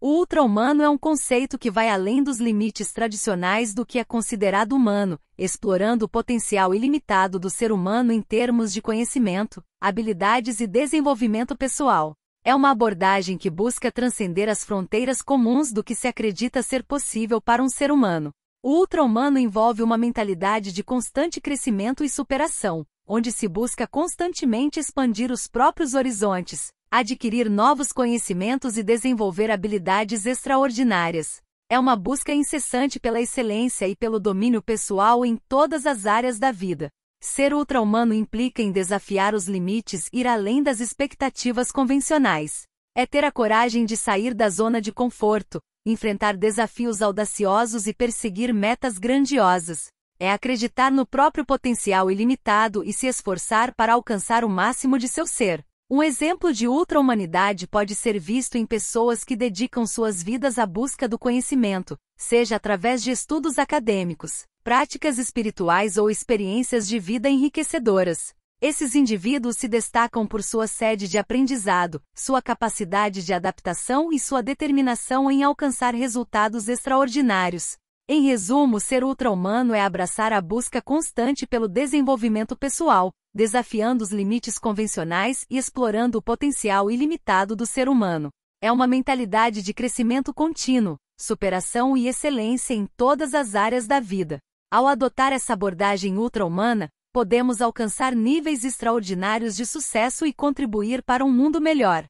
O ultra-humano é um conceito que vai além dos limites tradicionais do que é considerado humano, explorando o potencial ilimitado do ser humano em termos de conhecimento, habilidades e desenvolvimento pessoal. É uma abordagem que busca transcender as fronteiras comuns do que se acredita ser possível para um ser humano. O ultra-humano envolve uma mentalidade de constante crescimento e superação, onde se busca constantemente expandir os próprios horizontes, Adquirir novos conhecimentos e desenvolver habilidades extraordinárias. É uma busca incessante pela excelência e pelo domínio pessoal em todas as áreas da vida. Ser ultra-humano implica em desafiar os limites e ir além das expectativas convencionais. É ter a coragem de sair da zona de conforto, enfrentar desafios audaciosos e perseguir metas grandiosas. É acreditar no próprio potencial ilimitado e se esforçar para alcançar o máximo de seu ser. Um exemplo de ultra-humanidade pode ser visto em pessoas que dedicam suas vidas à busca do conhecimento, seja através de estudos acadêmicos, práticas espirituais ou experiências de vida enriquecedoras. Esses indivíduos se destacam por sua sede de aprendizado, sua capacidade de adaptação e sua determinação em alcançar resultados extraordinários. Em resumo, ser ultra-humano é abraçar a busca constante pelo desenvolvimento pessoal, desafiando os limites convencionais e explorando o potencial ilimitado do ser humano. É uma mentalidade de crescimento contínuo, superação e excelência em todas as áreas da vida. Ao adotar essa abordagem ultra-humana, podemos alcançar níveis extraordinários de sucesso e contribuir para um mundo melhor.